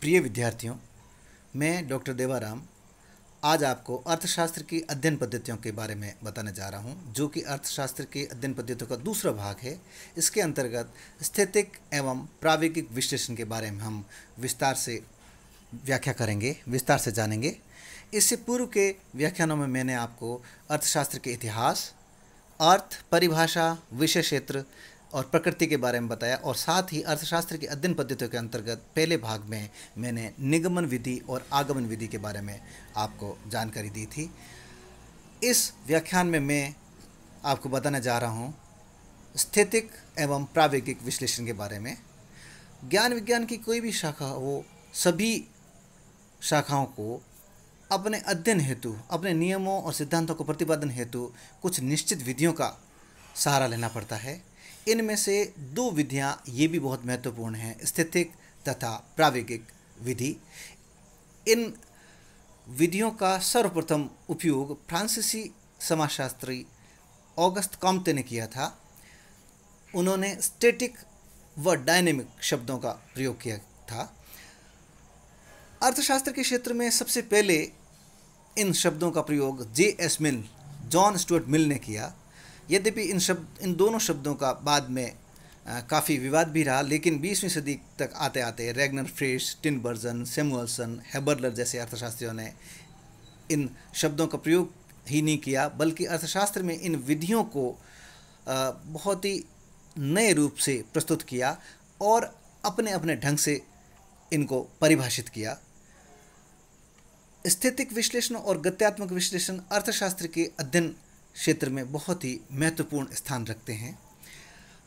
प्रिय विद्यार्थियों मैं डॉक्टर देवाराम आज आपको अर्थशास्त्र की अध्ययन पद्धतियों के बारे में बताने जा रहा हूं, जो कि अर्थशास्त्र की अध्ययन पद्धतियों का दूसरा भाग है इसके अंतर्गत स्थितिक एवं प्राविधिक विश्लेषण के बारे में हम विस्तार से व्याख्या करेंगे विस्तार से जानेंगे इससे पूर्व के व्याख्यानों में मैंने आपको अर्थशास्त्र के इतिहास अर्थ परिभाषा विषय क्षेत्र और प्रकृति के बारे में बताया और साथ ही अर्थशास्त्र के अध्ययन पद्धतियों के अंतर्गत पहले भाग में मैंने निगमन विधि और आगमन विधि के बारे में आपको जानकारी दी थी इस व्याख्यान में मैं आपको बताने जा रहा हूँ स्थितिक एवं प्रावेगिक विश्लेषण के बारे में ज्ञान विज्ञान की कोई भी शाखा हो सभी शाखाओं को अपने अध्ययन हेतु अपने नियमों और सिद्धांतों को प्रतिपादन हेतु कुछ निश्चित विधियों का सहारा लेना पड़ता है इनमें से दो विधियां ये भी बहुत महत्वपूर्ण हैं स्थितिक तथा प्रावेगिक विधि इन विधियों का सर्वप्रथम उपयोग फ्रांसीसी समाजशास्त्री ऑगस्त कॉम्ते ने किया था उन्होंने स्टेटिक व डायनेमिक शब्दों का प्रयोग किया था अर्थशास्त्र के क्षेत्र में सबसे पहले इन शब्दों का प्रयोग J S Mill John Stuart Mill ने किया यद्यपि इन शब्द इन दोनों शब्दों का बाद में काफ़ी विवाद भी रहा लेकिन 20वीं सदी तक आते आते Ragnar Frisch Bergson Samuelson Haberler जैसे अर्थशास्त्रियों ने इन शब्दों का प्रयोग ही नहीं किया बल्कि अर्थशास्त्र में इन विधियों को बहुत ही नए रूप से प्रस्तुत किया और अपने अपने ढंग से इनको परिभाषित किया स्थितिक विश्लेषण और गत्यात्मक विश्लेषण अर्थशास्त्र के अध्ययन क्षेत्र में बहुत ही महत्वपूर्ण स्थान रखते हैं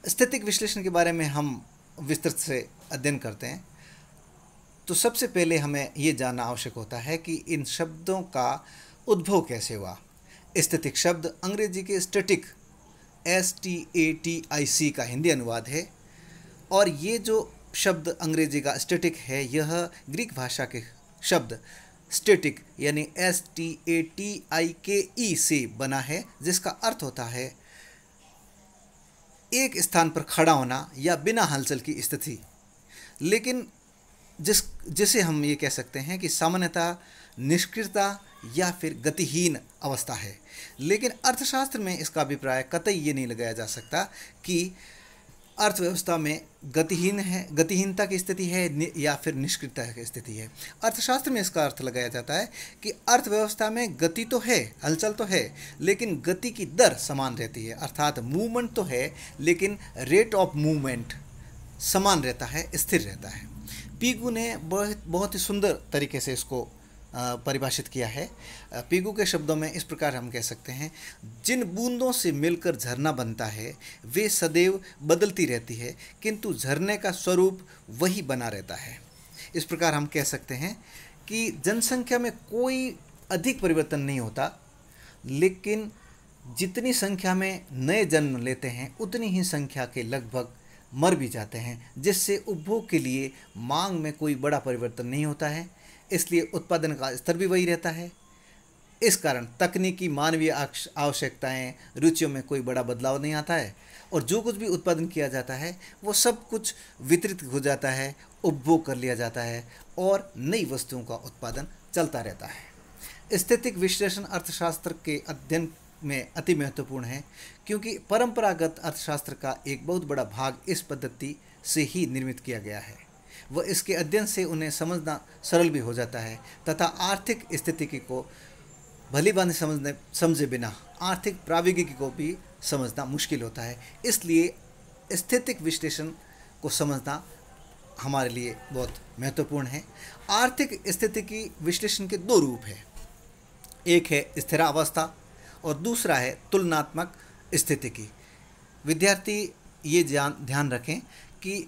स्थितिक विश्लेषण के बारे में हम विस्तृत से अध्ययन करते हैं तो सबसे पहले हमें ये जानना आवश्यक होता है कि इन शब्दों का उद्भव कैसे हुआ स्थितिक शब्द अंग्रेजी के static S T A T I C का हिंदी अनुवाद है और ये जो शब्द अंग्रेजी का स्टेटिक है यह ग्रीक भाषा के शब्द स्टेटिक यानी S T A T I K E से बना है जिसका अर्थ होता है एक स्थान पर खड़ा होना या बिना हलचल की स्थिति लेकिन जिस जिसे हम ये कह सकते हैं कि सामान्यतः निष्क्रियता या फिर गतिहीन अवस्था है लेकिन अर्थशास्त्र में इसका अभिप्राय कतई ये नहीं लगाया जा सकता कि अर्थव्यवस्था में गतिहीन है गतिहीनता की स्थिति है या फिर निष्क्रियता की स्थिति है अर्थशास्त्र में इसका अर्थ लगाया जाता है कि अर्थव्यवस्था में गति तो है हलचल तो है लेकिन गति की दर समान रहती है अर्थात मूवमेंट तो है लेकिन रेट ऑफ मूवमेंट समान रहता है स्थिर रहता है पीगू ने बहुत बहुत ही सुंदर तरीके से इसको परिभाषित किया है पीगू के शब्दों में इस प्रकार हम कह सकते हैं जिन बूंदों से मिलकर झरना बनता है वे सदैव बदलती रहती है किंतु झरने का स्वरूप वही बना रहता है इस प्रकार हम कह सकते हैं कि जनसंख्या में कोई अधिक परिवर्तन नहीं होता लेकिन जितनी संख्या में नए जन्म लेते हैं उतनी ही संख्या के लगभग मर भी जाते हैं जिससे उपभोग के लिए मांग में कोई बड़ा परिवर्तन नहीं होता है इसलिए उत्पादन का स्तर भी वही रहता है इस कारण तकनीकी मानवीय आवश्यकताएं रुचियों में कोई बड़ा बदलाव नहीं आता है और जो कुछ भी उत्पादन किया जाता है वो सब कुछ वितरित हो जाता है उपभोग कर लिया जाता है और नई वस्तुओं का उत्पादन चलता रहता है स्थितिक विश्लेषण अर्थशास्त्र के अध्ययन में अति महत्वपूर्ण है क्योंकि परंपरागत अर्थशास्त्र का एक बहुत बड़ा भाग इस पद्धति से ही निर्मित किया गया है व इसके अध्ययन से उन्हें समझना सरल भी हो जाता है तथा आर्थिक स्थिति की को भली बने समझने समझे बिना आर्थिक प्राविधिकी को भी समझना मुश्किल होता है इसलिए स्थितिक विश्लेषण को समझना हमारे लिए बहुत महत्वपूर्ण है आर्थिक स्थिति की विश्लेषण के दो रूप है एक है स्थिरावस्था और दूसरा है तुलनात्मक स्थिति की विद्यार्थी ये ध्यान रखें कि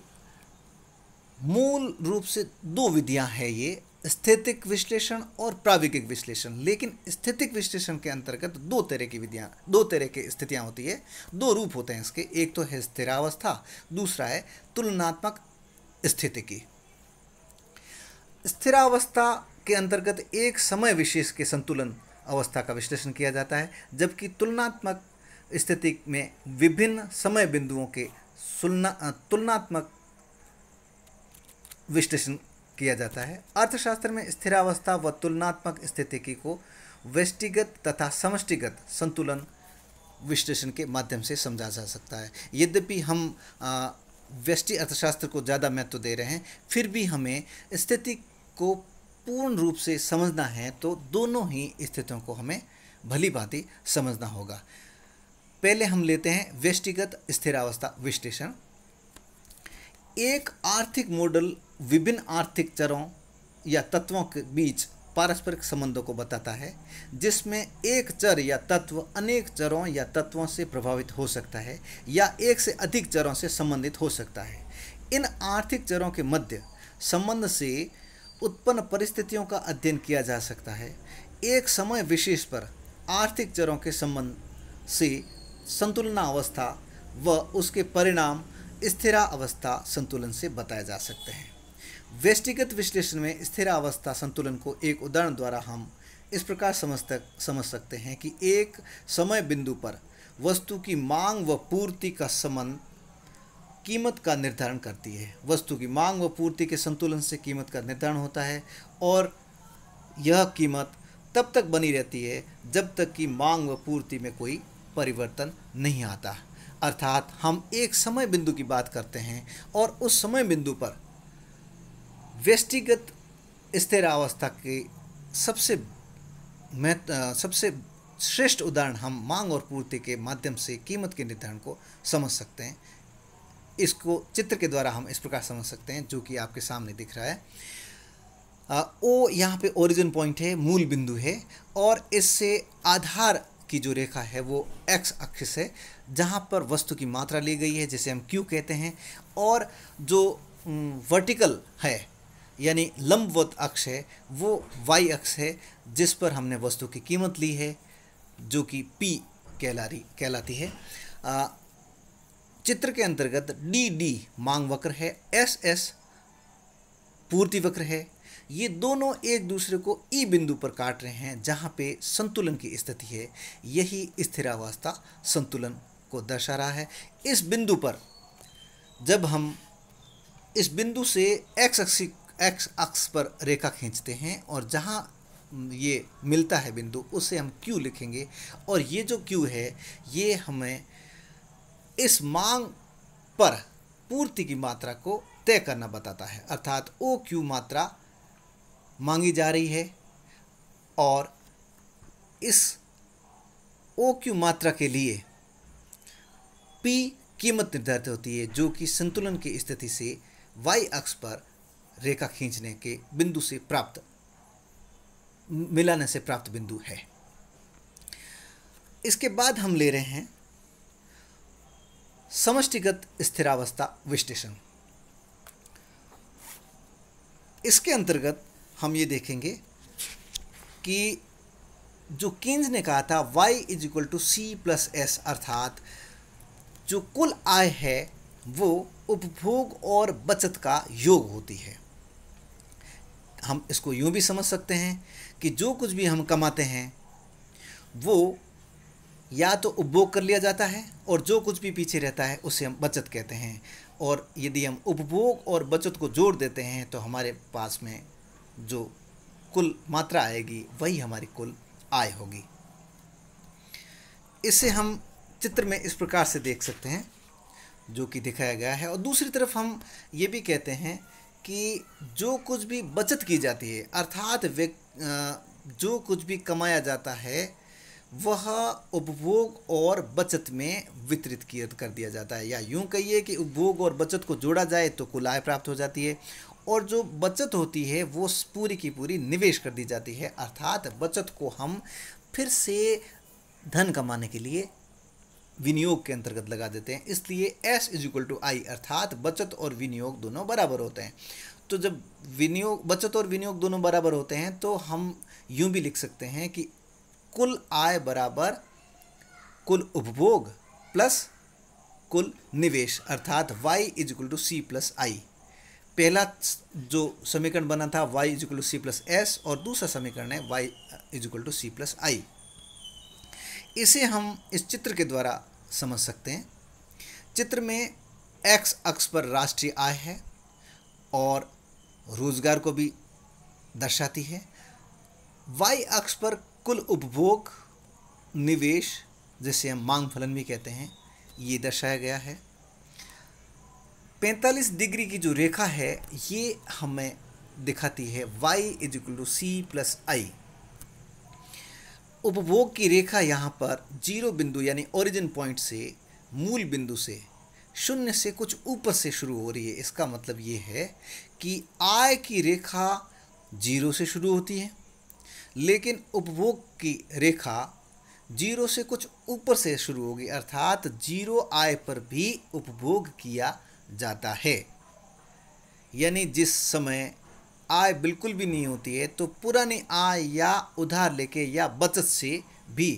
मूल रूप से दो विधियां हैं ये स्थितिक विश्लेषण और प्राविकिक विश्लेषण लेकिन स्थितिक विश्लेषण के अंतर्गत दो तरह की विधियाँ दो तरह की स्थितियाँ होती है दो रूप होते हैं इसके एक तो है स्थिरावस्था दूसरा है तुलनात्मक स्थिति की स्थिरावस्था के अंतर्गत एक समय विशेष के संतुलन अवस्था का विश्लेषण किया जाता है जबकि तुलनात्मक स्थिति में विभिन्न समय बिंदुओं के तुलना तुलनात्मक विश्लेषण किया जाता है अर्थशास्त्र में स्थिरावस्था व तुलनात्मक की को व्यष्टिगत तथा समष्टिगत संतुलन विश्लेषण के माध्यम से समझा जा सकता है यद्यपि हम व्यष्टि अर्थशास्त्र को ज़्यादा महत्व दे रहे हैं फिर भी हमें स्थिति को पूर्ण रूप से समझना है तो दोनों ही स्थितियों को हमें भली भांति समझना होगा पहले हम लेते हैं व्यष्टिगत स्थिरावस्था विश्लेषण एक आर्थिक मॉडल विभिन्न आर्थिक चरों या तत्वों के बीच पारस्परिक संबंधों को बताता है जिसमें एक चर या तत्व अनेक चरों या तत्वों से प्रभावित हो सकता है या एक से अधिक चरों से संबंधित हो सकता है इन आर्थिक चरों के मध्य संबंध से उत्पन्न परिस्थितियों का अध्ययन किया जा सकता है एक समय विशेष पर आर्थिक चरों के संबंध से संतुलनावस्था व उसके परिणाम स्थिरावस्था संतुलन से बताए जा सकते हैं व्यष्टिगत विश्लेषण में स्थिरावस्था संतुलन को एक उदाहरण द्वारा हम इस प्रकार समझ तक समझ सकते हैं कि एक समय बिंदु पर वस्तु की मांग व पूर्ति का संबंध कीमत का निर्धारण करती है वस्तु की मांग व पूर्ति के संतुलन से कीमत का निर्धारण होता है और यह कीमत तब तक बनी रहती है जब तक कि मांग व पूर्ति में कोई परिवर्तन नहीं आता अर्थात हम एक समय बिंदु की बात करते हैं और उस समय बिंदु पर व्यष्टिगत अवस्था के सबसे महत्व सबसे श्रेष्ठ उदाहरण हम मांग और पूर्ति के माध्यम से कीमत के निर्धारण को समझ सकते हैं इसको चित्र के द्वारा हम इस प्रकार समझ सकते हैं जो कि आपके सामने दिख रहा है आ, ओ यहाँ पे ओरिजिन पॉइंट है मूल बिंदु है और इससे आधार की जो रेखा है वो एक्स अक्ष है जहाँ पर वस्तु की मात्रा ली गई है जिसे हम क्यू कहते हैं और जो वर्टिकल है यानी लंबवत अक्ष है वो वाई अक्ष है जिस पर हमने वस्तु की कीमत ली है जो कि पी कहला कहलाती है आ, चित्र के अंतर्गत डी डी मांग वक्र है एस एस पूर्ति वक्र है ये दोनों एक दूसरे को ई बिंदु पर काट रहे हैं जहाँ पे संतुलन की स्थिति है यही स्थिरावस्था संतुलन को दर्शा रहा है इस बिंदु पर जब हम इस बिंदु से एक्स अक्षी एक्स अक्ष पर रेखा खींचते हैं और जहाँ ये मिलता है बिंदु उसे हम क्यू लिखेंगे और ये जो क्यू है ये हमें इस मांग पर पूर्ति की मात्रा को तय करना बताता है अर्थात ओ क्यू मात्रा मांगी जा रही है और इस ओ क्यू मात्रा के लिए पी कीमत निर्धारित होती है जो कि संतुलन की स्थिति से वाई अक्ष पर रेखा खींचने के बिंदु से प्राप्त मिलाने से प्राप्त बिंदु है इसके बाद हम ले रहे हैं समष्टिगत स्थिरावस्था विश्लेषण इसके अंतर्गत हम ये देखेंगे कि जो किन्ज ने कहा था Y is equal to C plus S अर्थात जो कुल आय है वो उपभोग और बचत का योग होती है हम इसको यूँ भी समझ सकते हैं कि जो कुछ भी हम कमाते हैं वो या तो उपभोग कर लिया जाता है और जो कुछ भी पीछे रहता है उसे हम बचत कहते हैं और यदि हम उपभोग और बचत को जोड़ देते हैं तो हमारे पास में जो कुल मात्रा आएगी वही हमारी कुल आय होगी इसे हम चित्र में इस प्रकार से देख सकते हैं जो कि दिखाया गया है और दूसरी तरफ हम ये भी कहते हैं कि जो कुछ भी बचत की जाती है अर्थात जो कुछ भी कमाया जाता है वह उपभोग और बचत में वितरित किया कर दिया जाता है या यूं कहिए कि उपभोग और बचत को जोड़ा जाए तो कुल आय प्राप्त हो जाती है और जो बचत होती है वो पूरी की पूरी निवेश कर दी जाती है अर्थात बचत को हम फिर से धन कमाने के लिए विनियोग के अंतर्गत लगा देते हैं इसलिए S is equal to I अर्थात बचत और विनियोग दोनों बराबर होते हैं तो जब विनियोग बचत और विनियोग दोनों बराबर होते हैं तो हम यूं भी लिख सकते हैं कि कुल आय बराबर कुल उपभोग प्लस कुल निवेश अर्थात Y is equal to C plus I पहला जो समीकरण बना था y is equal to C plus S और दूसरा समीकरण है y is equal to C plus I इसे हम इस चित्र के द्वारा समझ सकते हैं चित्र में x अक्ष पर राष्ट्रीय आय है और रोजगार को भी दर्शाती है y अक्ष पर कुल उपभोग निवेश जिसे हम मांग फलन भी कहते हैं ये दर्शाया गया है पैंतालीस डिग्री की जो रेखा है ये हमें दिखाती है y is equal to C plus I उपभोग की रेखा यहाँ पर जीरो बिंदु यानी ओरिजिन पॉइंट से मूल बिंदु से शून्य से कुछ ऊपर से शुरू हो रही है इसका मतलब ये है कि आय की रेखा जीरो से शुरू होती है लेकिन उपभोग की रेखा जीरो से कुछ ऊपर से शुरू होगी अर्थात जीरो आय पर भी उपभोग किया जाता है यानी जिस समय आय बिल्कुल भी नहीं होती है तो पुरानी आय या उधार लेके या बचत से भी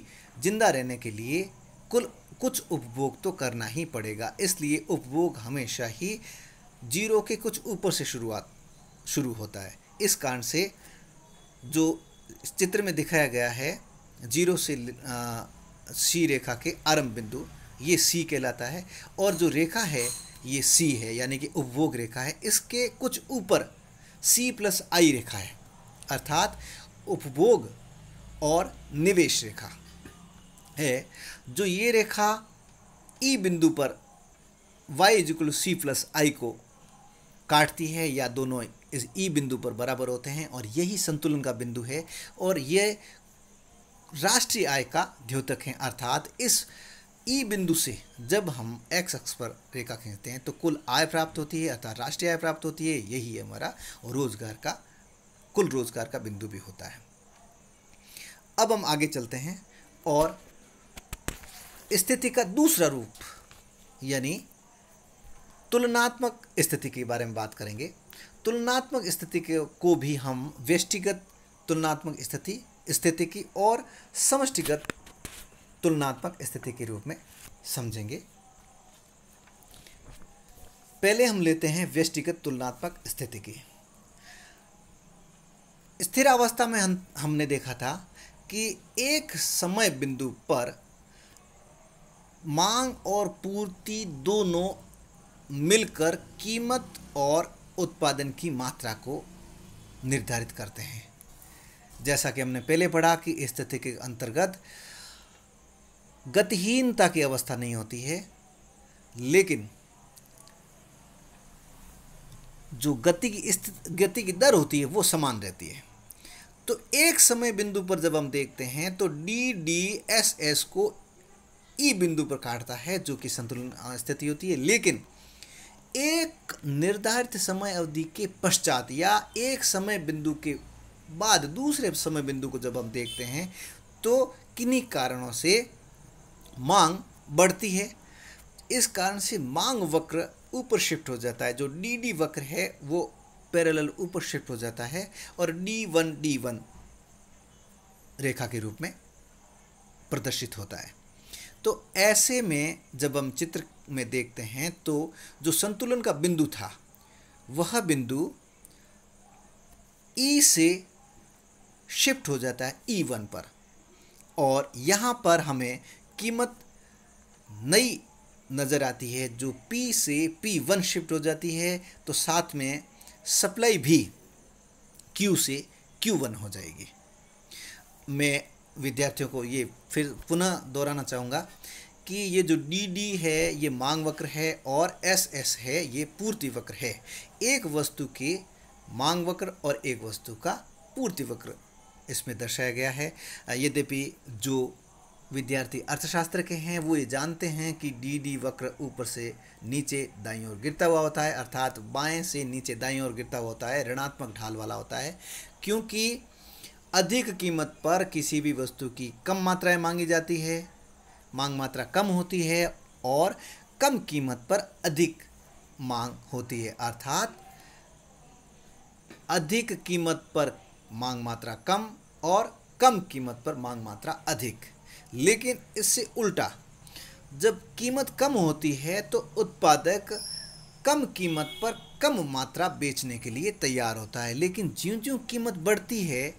जिंदा रहने के लिए कुल कुछ उपभोग तो करना ही पड़ेगा इसलिए उपभोग हमेशा ही जीरो के कुछ ऊपर से शुरुआत शुरू होता है इस कारण से जो चित्र में दिखाया गया है जीरो से आ, सी रेखा के आरंभ बिंदु ये सी कहलाता है और जो रेखा है ये सी है यानी कि उपभोग रेखा है इसके कुछ ऊपर सी प्लस आई रेखा है अर्थात उपभोग और निवेश रेखा है जो ये रेखा ई e बिंदु पर Y is equal C plus I को काटती है या दोनों इस ई e बिंदु पर बराबर होते हैं और यही संतुलन का बिंदु है और ये राष्ट्रीय आय का द्योतक है अर्थात इस ई बिंदु से जब हम एक्स अक्ष पर रेखा खींचते हैं तो कुल आय प्राप्त होती है अर्थात राष्ट्रीय आय प्राप्त होती है यही है हमारा रोजगार का कुल रोजगार का बिंदु भी होता है अब हम आगे चलते हैं और स्थिति का दूसरा रूप यानी तुलनात्मक स्थिति के बारे में बात करेंगे तुलनात्मक स्थिति को भी हम व्यष्टिगत तुलनात्मक स्थिति स्थिति की और समष्टिगत तुलनात्मक स्थिति के रूप में समझेंगे पहले हम लेते हैं व्यष्टिगत तुलनात्मक स्थिति की स्थिर अवस्था में हम हमने देखा था कि एक समय बिंदु पर मांग और पूर्ति दोनों मिलकर कीमत और उत्पादन की मात्रा को निर्धारित करते हैं जैसा कि हमने पहले पढ़ा कि स्थिति के अंतर्गत गतिहीनता की अवस्था नहीं होती है लेकिन जो गति की स्थिति गति की दर होती है वो समान रहती है तो एक समय बिंदु पर जब हम देखते हैं तो डी डी एस एस को ई e बिंदु पर काटता है जो कि संतुलन स्थिति होती है लेकिन एक निर्धारित समय अवधि के पश्चात या एक समय बिंदु के बाद दूसरे समय बिंदु को जब हम देखते हैं तो किन्हीं कारणों से मांग बढ़ती है इस कारण से मांग वक्र ऊपर शिफ्ट हो जाता है जो डी डी वक्र है वो पैरल ऊपर शिफ्ट हो जाता है और डी वन डी वन रेखा के रूप में प्रदर्शित होता है तो ऐसे में जब हम चित्र में देखते हैं तो जो संतुलन का बिंदु था वह बिंदु ई e से शिफ्ट हो जाता है ई e वन पर और यहाँ पर हमें कीमत नई नज़र आती है जो पी से पी वन शिफ्ट हो जाती है तो साथ में सप्लाई भी क्यू से क्यू वन हो जाएगी मैं विद्यार्थियों को ये फिर पुनः दोहराना चाहूँगा कि ये जो डी डी है ये मांग वक्र है और एस एस है ये पूर्ति वक्र है एक वस्तु के मांग वक्र और एक वस्तु का पूर्ति वक्र इसमें दर्शाया गया है यद्यपि जो विद्यार्थी अर्थशास्त्र के हैं वो ये जानते हैं कि डी डी वक्र ऊपर से नीचे दाई ओर गिरता हुआ होता है अर्थात बाएं से नीचे दाई ओर गिरता हुआ होता है ऋणात्मक ढाल वाला होता है क्योंकि अधिक कीमत पर किसी भी वस्तु की कम मात्राएं मांगी जाती है मांग मात्रा कम होती है और कम कीमत पर अधिक मांग होती है अर्थात अधिक कीमत पर मांग मात्रा कम और कम कीमत पर मांग मात्रा अधिक लेकिन इससे उल्टा जब कीमत कम होती है तो उत्पादक कम कीमत पर कम मात्रा बेचने के लिए तैयार होता है लेकिन ज्यों ज्यों कीमत बढ़ती है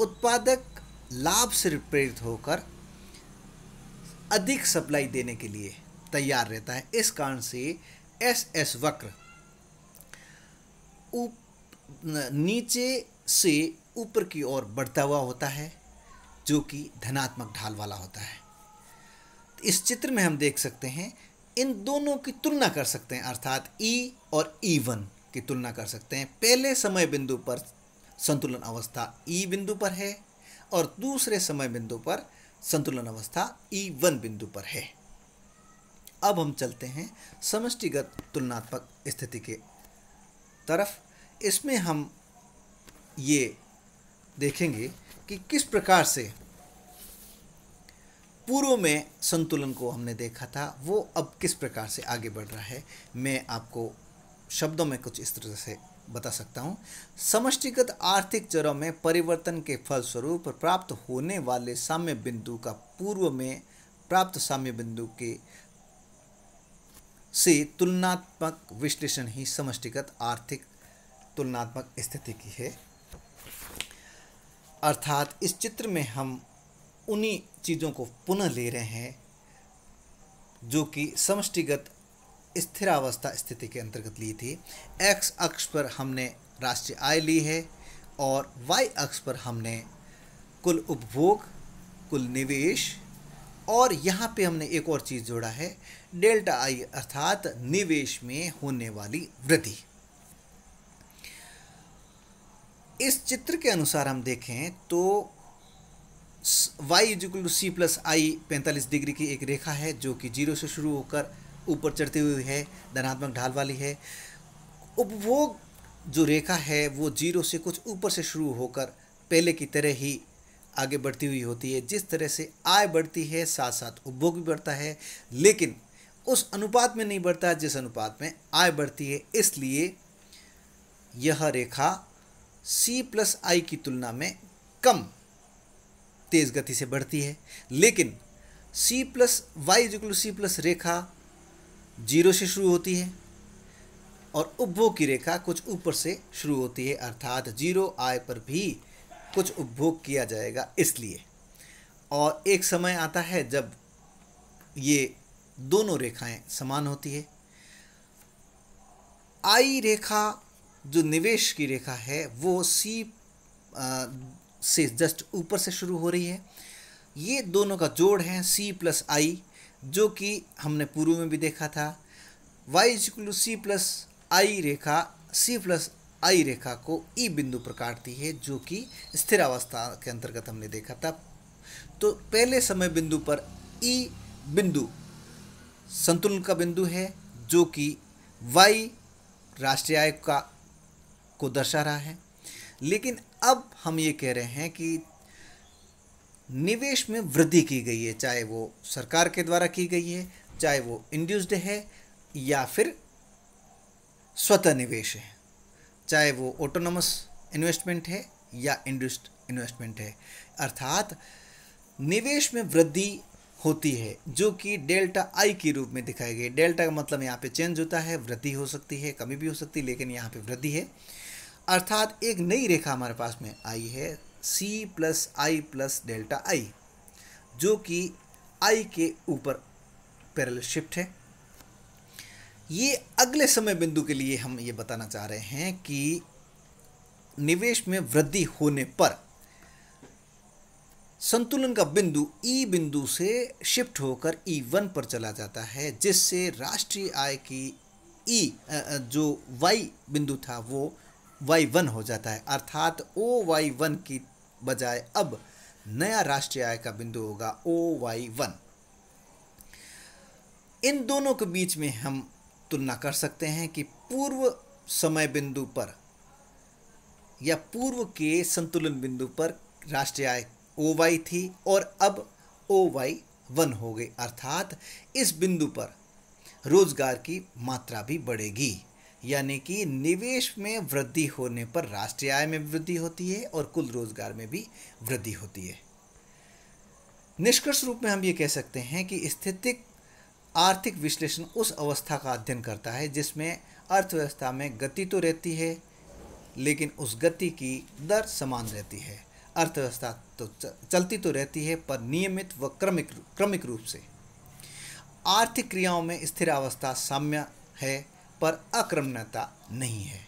उत्पादक लाभ से प्रेरित होकर अधिक सप्लाई देने के लिए तैयार रहता है इस कारण से एस एस वक्र नीचे से ऊपर की ओर बढ़ता हुआ होता है जो कि धनात्मक ढाल वाला होता है तो इस चित्र में हम देख सकते हैं इन दोनों की तुलना कर सकते हैं अर्थात ई e और ई e वन की तुलना कर सकते हैं पहले समय बिंदु पर संतुलन अवस्था ई e बिंदु पर है और दूसरे समय बिंदु पर संतुलन अवस्था ई वन बिंदु पर है अब हम चलते हैं समष्टिगत तुलनात्मक स्थिति के तरफ इसमें हम ये देखेंगे कि किस प्रकार से पूर्व में संतुलन को हमने देखा था वो अब किस प्रकार से आगे बढ़ रहा है मैं आपको शब्दों में कुछ इस तरह से बता सकता हूँ समष्टिगत आर्थिक चरों में परिवर्तन के फलस्वरूप प्राप्त होने वाले साम्य बिंदु का पूर्व में प्राप्त साम्य बिंदु के से तुलनात्मक विश्लेषण ही समष्टिगत आर्थिक तुलनात्मक स्थिति की है अर्थात इस चित्र में हम उन्हीं चीज़ों को पुनः ले रहे हैं जो कि समष्टिगत स्थिरावस्था स्थिति के अंतर्गत ली थी एक्स अक्ष पर हमने राष्ट्रीय आय ली है और वाई अक्ष पर हमने कुल उपभोग कुल निवेश और यहाँ पे हमने एक और चीज़ जोड़ा है डेल्टा आई अर्थात निवेश में होने वाली वृद्धि इस चित्र के अनुसार हम देखें तो Y is equal to C plus I पैंतालीस डिग्री की एक रेखा है जो कि जीरो से शुरू होकर ऊपर चढ़ती हुई है धनात्मक ढाल वाली है उपभोग जो रेखा है वो जीरो से कुछ ऊपर से शुरू होकर पहले की तरह ही आगे बढ़ती हुई होती है जिस तरह से आय बढ़ती है साथ साथ उपभोग भी बढ़ता है लेकिन उस अनुपात में नहीं बढ़ता जिस अनुपात में आय बढ़ती है इसलिए यह रेखा सी प्लस आई की तुलना में कम तेज गति से बढ़ती है लेकिन C plus Y equal C plus रेखा जीरो से शुरू होती है और उपभोग की रेखा कुछ ऊपर से शुरू होती है अर्थात जीरो आय पर भी कुछ उपभोग किया जाएगा इसलिए और एक समय आता है जब ये दोनों रेखाएं समान होती है आई रेखा जो निवेश की रेखा है वो सी आ, से जस्ट ऊपर से शुरू हो रही है ये दोनों का जोड़ है सी प्लस आई जो कि हमने पूर्व में भी देखा था Y is equal C plus I रेखा सी प्लस आई रेखा को ई e बिंदु पर काटती है जो कि स्थिर अवस्था के अंतर्गत हमने देखा था तो पहले समय बिंदु पर ई e बिंदु संतुलन का बिंदु है जो कि वाई राष्ट्रीय आय का को दर्शा रहा है लेकिन अब हम ये कह रहे हैं कि निवेश में वृद्धि की गई है चाहे वो सरकार के द्वारा की गई है चाहे वो इंड्यूस्ड है या फिर स्वतः निवेश है चाहे वो ऑटोनोमस इन्वेस्टमेंट है या इंड्यूस्ड इन्वेस्टमेंट है अर्थात निवेश में वृद्धि होती है जो कि डेल्टा आई के रूप में दिखाई गई डेल्टा का मतलब यहाँ पे चेंज होता है वृद्धि हो सकती है कमी भी हो सकती है लेकिन यहाँ पे वृद्धि है अर्थात एक नई रेखा हमारे पास में आई है C plus I plus delta I जो कि आई के ऊपर पैरल शिफ्ट है ये अगले समय बिंदु के लिए हम ये बताना चाह रहे हैं कि निवेश में वृद्धि होने पर संतुलन का बिंदु ई e बिंदु से शिफ्ट होकर ई e वन पर चला जाता है जिससे राष्ट्रीय आय की ई e, जो वाई बिंदु था वो वाई वन हो जाता है अर्थात ओ वाई वन की बजाय अब नया राष्ट्रीय आय का बिंदु होगा ओ वाई वन इन दोनों के बीच में हम तुलना कर सकते हैं कि पूर्व समय बिंदु पर या पूर्व के संतुलन बिंदु पर राष्ट्रीय आय ओ वाई थी और अब ओ वाई वन हो गई अर्थात इस बिंदु पर रोजगार की मात्रा भी बढ़ेगी यानी कि निवेश में वृद्धि होने पर राष्ट्रीय आय में वृद्धि होती है और कुल रोजगार में भी वृद्धि होती है निष्कर्ष रूप में हम ये कह सकते हैं कि स्थितिक आर्थिक विश्लेषण उस अवस्था का अध्ययन करता है जिसमें अर्थव्यवस्था में गति तो रहती है लेकिन उस गति की दर समान रहती है अर्थव्यवस्था तो चलती तो रहती है पर नियमित व क्रमिक क्रमिक रूप से आर्थिक क्रियाओं में स्थिर अवस्था साम्य है पर अक्रमणता नहीं है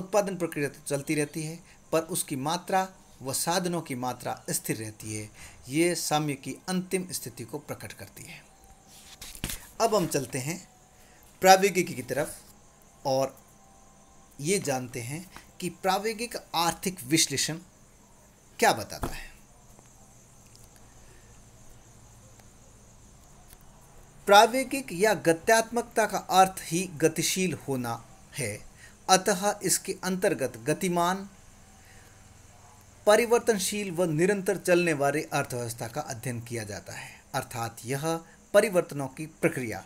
उत्पादन प्रक्रिया तो चलती रहती है पर उसकी मात्रा व साधनों की मात्रा स्थिर रहती है ये साम्य की अंतिम स्थिति को प्रकट करती है अब हम चलते हैं प्राविगिकी की तरफ और ये जानते हैं कि प्रायोगिक आर्थिक विश्लेषण क्या बताता है प्रावेगिक या गत्यात्मकता का अर्थ ही गतिशील होना है अतः इसके अंतर्गत गतिमान परिवर्तनशील व निरंतर चलने वाले अर्थव्यवस्था का अध्ययन किया जाता है अर्थात यह परिवर्तनों की प्रक्रिया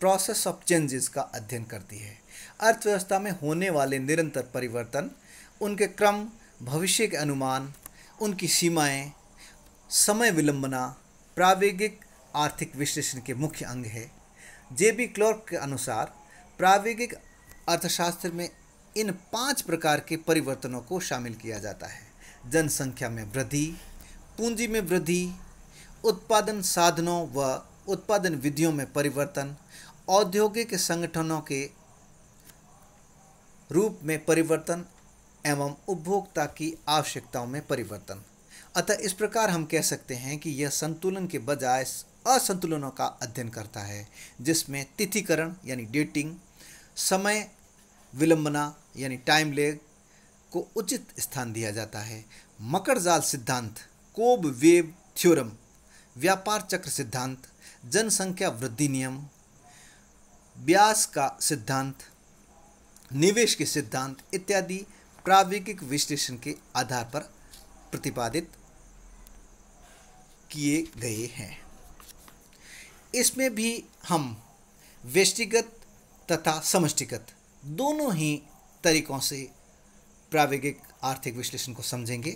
प्रोसेस ऑफ चेंजेस का अध्ययन करती है अर्थव्यवस्था में होने वाले निरंतर परिवर्तन उनके क्रम भविष्य के अनुमान उनकी सीमाएं, समय विलंबना प्रावेगिक आर्थिक विश्लेषण के मुख्य अंग है जे बी के अनुसार प्राविधिक अर्थशास्त्र में इन पांच प्रकार के परिवर्तनों को शामिल किया जाता है जनसंख्या में वृद्धि पूंजी में वृद्धि उत्पादन साधनों व उत्पादन विधियों में परिवर्तन औद्योगिक संगठनों के रूप में परिवर्तन एवं उपभोक्ता की आवश्यकताओं में परिवर्तन अतः इस प्रकार हम कह सकते हैं कि यह संतुलन के बजाय असंतुलनों का अध्ययन करता है जिसमें तिथिकरण यानी डेटिंग समय विलंबना यानी टाइम लेग को उचित स्थान दिया जाता है मकर जाल सिद्धांत कोब वेव थ्योरम व्यापार चक्र सिद्धांत जनसंख्या वृद्धि नियम ब्यास का सिद्धांत निवेश के सिद्धांत इत्यादि प्राविगिक विश्लेषण के आधार पर प्रतिपादित किए गए हैं इसमें भी हम व्यष्टिगत तथा समष्टिगत दोनों ही तरीक़ों से प्रावेगिक आर्थिक विश्लेषण को समझेंगे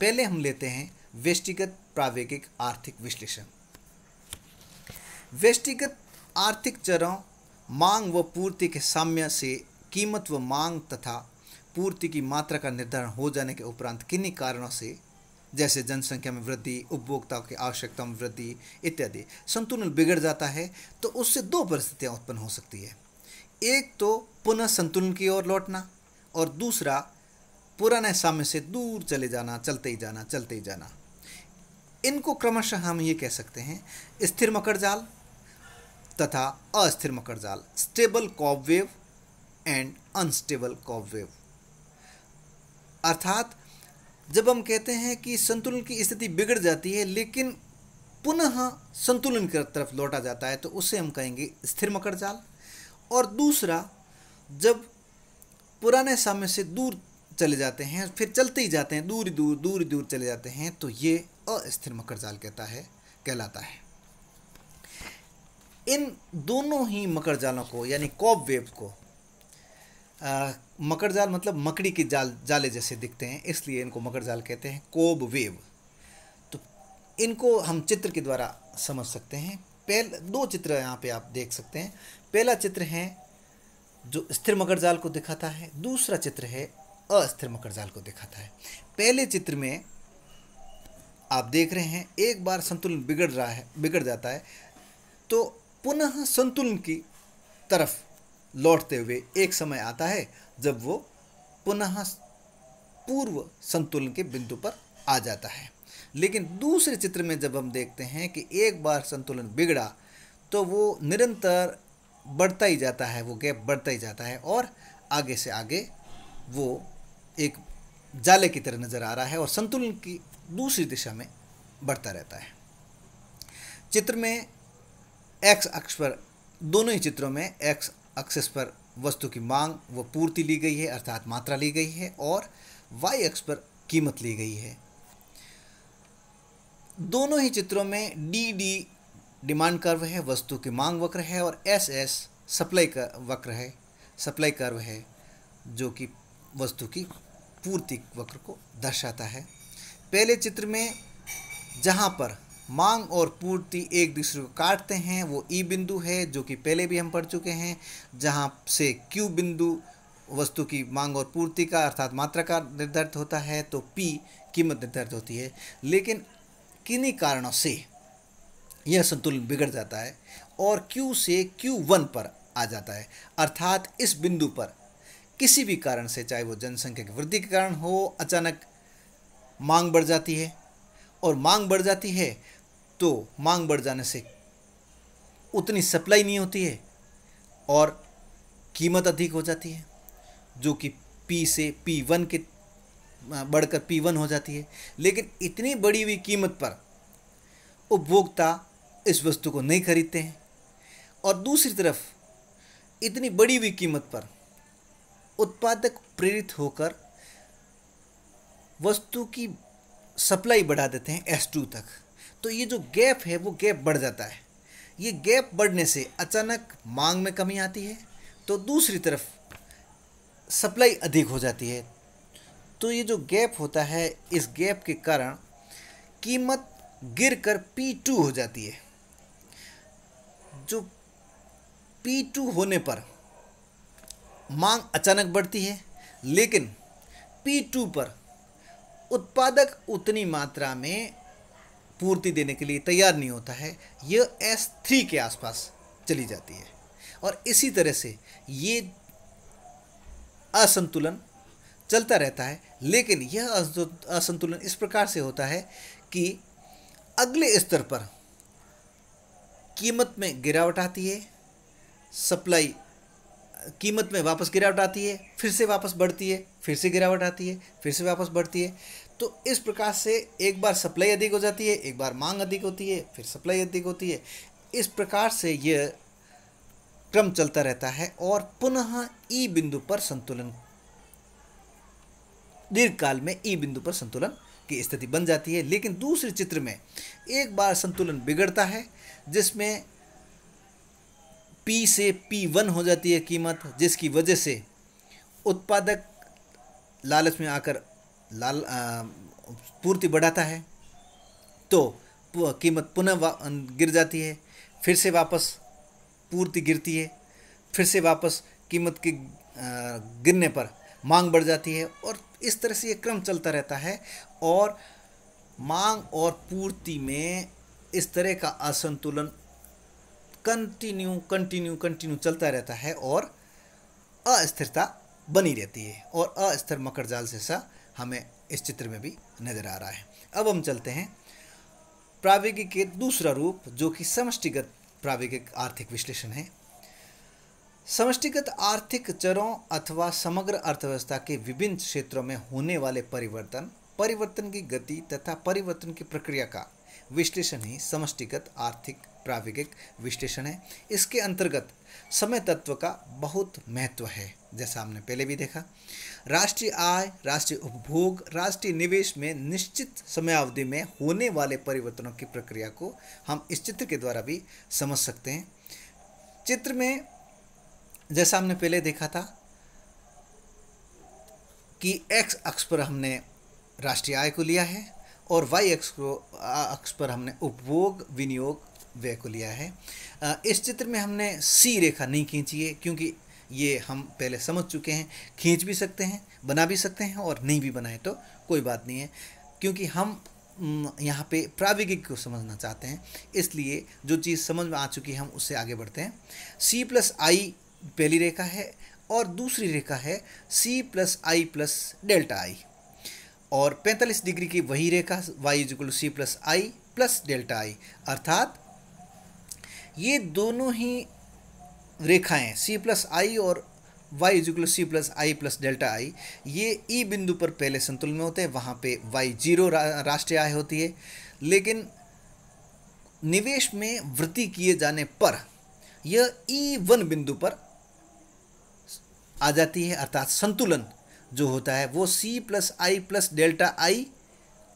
पहले हम लेते हैं व्यष्टिगत प्रावेगिक आर्थिक विश्लेषण व्यष्टिगत आर्थिक चरों मांग व पूर्ति के साम्य से कीमत व मांग तथा पूर्ति की मात्रा का निर्धारण हो जाने के उपरांत किन्हीं कारणों से जैसे जनसंख्या में वृद्धि उपभोक्ताओं की आवश्यकता में वृद्धि इत्यादि संतुलन बिगड़ जाता है तो उससे दो परिस्थितियाँ उत्पन्न हो सकती है एक तो पुनः संतुलन की ओर लौटना और दूसरा पुराने साम्य से दूर चले जाना चलते ही जाना चलते ही जाना इनको क्रमशः हम ये कह सकते हैं स्थिर मकर जाल तथा अस्थिर मकर जाल stable cobweb and unstable cobweb अर्थात जब हम कहते हैं कि संतुलन की स्थिति बिगड़ जाती है लेकिन पुनः संतुलन की तरफ लौटा जाता है तो उसे हम कहेंगे स्थिर मकर जाल और दूसरा जब पुराने समय से दूर चले जाते हैं फिर चलते ही जाते हैं दूर दूर दूर दूर चले जाते हैं तो ये अस्थिर मकर जाल कहता है कहलाता है इन दोनों ही मकर जालों को यानी कॉप वेब को मकर जाल मतलब मकड़ी के जाल जाले जैसे दिखते हैं इसलिए इनको मकर जाल कहते हैं कोब वेव तो इनको हम चित्र के द्वारा समझ सकते हैं पहले दो चित्र यहाँ पे आप देख सकते हैं पहला चित्र है जो स्थिर मकर जाल को दिखाता है दूसरा चित्र है अस्थिर मकर जाल को दिखाता है पहले चित्र में आप देख रहे हैं एक बार संतुलन बिगड़ रहा है बिगड़ जाता है तो पुनः संतुलन की तरफ लौटते हुए एक समय आता है जब वो पुनः पूर्व संतुलन के बिंदु पर आ जाता है लेकिन दूसरे चित्र में जब हम देखते हैं कि एक बार संतुलन बिगड़ा तो वो निरंतर बढ़ता ही जाता है वो गैप बढ़ता ही जाता है और आगे से आगे वो एक जाले की तरह नज़र आ रहा है और संतुलन की दूसरी दिशा में बढ़ता रहता है चित्र में एक्स अक्ष पर दोनों ही चित्रों में एक्स अक्सेस पर वस्तु की मांग व पूर्ति ली गई है अर्थात मात्रा ली गई है और वाई एक्स पर कीमत ली गई है दोनों ही चित्रों में डी डी डिमांड कर्व है वस्तु की मांग वक्र है और एस एस सप्लाई का वक्र है सप्लाई कर्व है जो कि वस्तु की पूर्ति वक्र को दर्शाता है पहले चित्र में जहाँ पर मांग और पूर्ति एक दूसरे को काटते हैं वो ई बिंदु है जो कि पहले भी हम पढ़ चुके हैं जहाँ से क्यू बिंदु वस्तु की मांग और पूर्ति का अर्थात मात्रा का निर्धारित होता है तो पी कीमत निर्धारित होती है लेकिन किन्हीं कारणों से यह संतुलन बिगड़ जाता है और क्यू से क्यू वन पर आ जाता है अर्थात इस बिंदु पर किसी भी कारण से चाहे वो जनसंख्या की वृद्धि के कारण हो अचानक मांग बढ़ जाती है और मांग बढ़ जाती है तो मांग बढ़ जाने से उतनी सप्लाई नहीं होती है और कीमत अधिक हो जाती है जो कि पी से पी वन के बढ़कर पी वन हो जाती है लेकिन इतनी बड़ी हुई कीमत पर उपभोक्ता इस वस्तु को नहीं खरीदते हैं और दूसरी तरफ इतनी बड़ी हुई कीमत पर उत्पादक प्रेरित होकर वस्तु की सप्लाई बढ़ा देते हैं एस टू तक तो ये जो गैप है वो गैप बढ़ जाता है ये गैप बढ़ने से अचानक मांग में कमी आती है तो दूसरी तरफ सप्लाई अधिक हो जाती है तो ये जो गैप होता है इस गैप के कारण कीमत गिर कर पी टू हो जाती है जो पी टू होने पर मांग अचानक बढ़ती है लेकिन पी टू पर उत्पादक उतनी मात्रा में पूर्ति देने के लिए तैयार नहीं होता है यह एस थ्री के आसपास चली जाती है और इसी तरह से ये असंतुलन चलता रहता है लेकिन यह असंतुलन इस प्रकार से होता है कि अगले स्तर पर कीमत में गिरावट आती है सप्लाई कीमत में वापस गिरावट आती है फिर से वापस बढ़ती है फिर से गिरावट आती है फिर से वापस बढ़ती है तो इस प्रकार से एक बार सप्लाई अधिक हो जाती है एक बार मांग अधिक होती है फिर सप्लाई अधिक होती है इस प्रकार से यह क्रम चलता रहता है और पुनः ई बिंदु पर संतुलन दीर्घकाल में ई बिंदु पर संतुलन की स्थिति बन जाती है लेकिन दूसरे चित्र में एक बार संतुलन बिगड़ता है जिसमें पी से पी वन हो जाती है कीमत जिसकी वजह से उत्पादक लालच में आकर लाल पूर्ति बढ़ाता है तो कीमत पुनः गिर जाती है फिर से वापस पूर्ति गिरती है फिर से वापस कीमत के गिरने पर मांग बढ़ जाती है और इस तरह से ये क्रम चलता रहता है और मांग और पूर्ति में इस तरह का असंतुलन कंटिन्यू कंटिन्यू कंटिन्यू चलता रहता है और अस्थिरता बनी रहती है और अस्थिर मकर जाल जैसा हमें इस चित्र में भी नज़र आ रहा है अब हम चलते हैं प्राविगिक के दूसरा रूप जो कि समष्टिगत प्राविगिक आर्थिक विश्लेषण है समष्टिगत आर्थिक चरों अथवा समग्र अर्थव्यवस्था के विभिन्न क्षेत्रों में होने वाले परिवर्तन परिवर्तन की गति तथा परिवर्तन की प्रक्रिया का विश्लेषण ही समष्टिगत आर्थिक प्राविगिक विश्लेषण है इसके अंतर्गत समय तत्व का बहुत महत्व है जैसा हमने पहले भी देखा राष्ट्रीय आय राष्ट्रीय उपभोग राष्ट्रीय निवेश में निश्चित समयावधि में होने वाले परिवर्तनों की प्रक्रिया को हम इस चित्र के द्वारा भी समझ सकते हैं चित्र में जैसा हमने पहले देखा था कि एक्स अक्ष पर हमने राष्ट्रीय आय को लिया है और वाई एक्स को अक्ष पर हमने उपभोग विनियोग व्यय को लिया है इस चित्र में हमने सी रेखा नहीं खींची है क्योंकि ये हम पहले समझ चुके हैं खींच भी सकते हैं बना भी सकते हैं और नहीं भी बनाए तो कोई बात नहीं है क्योंकि हम यहाँ पे प्राविगिक को समझना चाहते हैं इसलिए जो चीज़ समझ में आ चुकी है हम उससे आगे बढ़ते हैं सी प्लस आई पहली रेखा है और दूसरी रेखा है C plus I plus delta I और 45 डिग्री की वही रेखा Y is equal C plus I plus delta I अर्थात ये दोनों ही रेखाएं सी प्लस आई और Y is equal C plus I plus delta I ये ई e बिंदु पर पहले संतुलन में होते हैं वहाँ पे वाई जीरो रा, राष्ट्रीय आय होती है लेकिन निवेश में वृद्धि किए जाने पर यह ई e वन बिंदु पर आ जाती है अर्थात संतुलन जो होता है वो C plus I plus delta I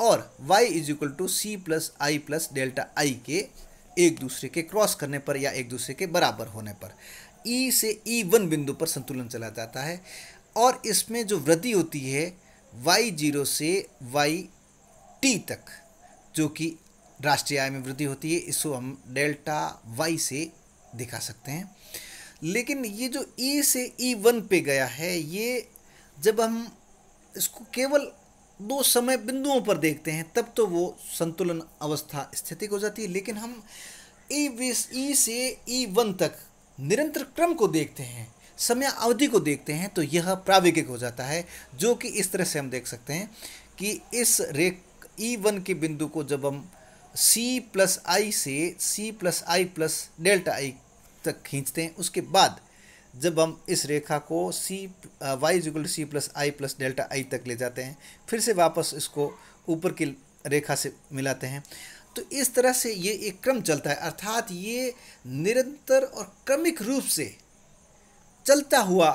और y is equal to C plus I plus delta I के एक दूसरे के क्रॉस करने पर या एक दूसरे के बराबर होने पर ई e से ई e वन बिंदु पर संतुलन चला जाता है और इसमें जो वृद्धि होती है वाई जीरो से वाई टी तक जो कि राष्ट्रीय आय में वृद्धि होती है इसको हम डेल्टा वाई से दिखा सकते हैं लेकिन ये जो ई e से ई वन पे गया है ये जब हम इसको केवल दो समय बिंदुओं पर देखते हैं तब तो वो संतुलन अवस्था स्थितिक हो जाती है लेकिन हम ई बीस ई से ई वन तक निरंतर क्रम को देखते हैं समय अवधि को देखते हैं तो यह प्रावेगिक हो जाता है जो कि इस तरह से हम देख सकते हैं कि इस रेख ई वन के बिंदु को जब हम सी प्लस आई से C plus I plus delta I तक खींचते हैं उसके बाद जब हम इस रेखा को C Y is equal C plus I plus delta I तक ले जाते हैं फिर से वापस इसको ऊपर की रेखा से मिलाते हैं तो इस तरह से ये एक क्रम चलता है अर्थात ये निरंतर और क्रमिक रूप से चलता हुआ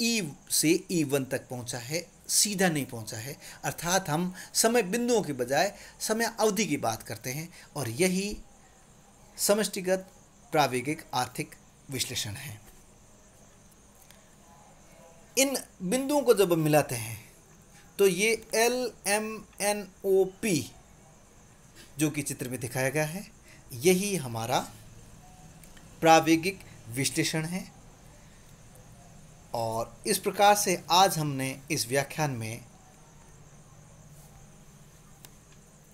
ई e से ई e वन तक पहुंचा है सीधा नहीं पहुंचा है अर्थात हम समय बिंदुओं के बजाय समय अवधि की बात करते हैं और यही समष्टिगत प्रावेगिक आर्थिक विश्लेषण है इन बिंदुओं को जब मिलाते हैं तो ये L M N O P जो कि चित्र में दिखाया गया है यही हमारा प्रावेगिक विश्लेषण है और इस प्रकार से आज हमने इस व्याख्यान में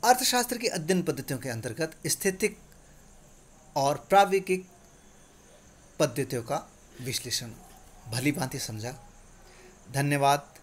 अर्थशास्त्र की अध्ययन पद्धतियों के अंतर्गत स्थितिक और प्रावेगिक पद्धतियों का विश्लेषण भली भांति समझा धन्यवाद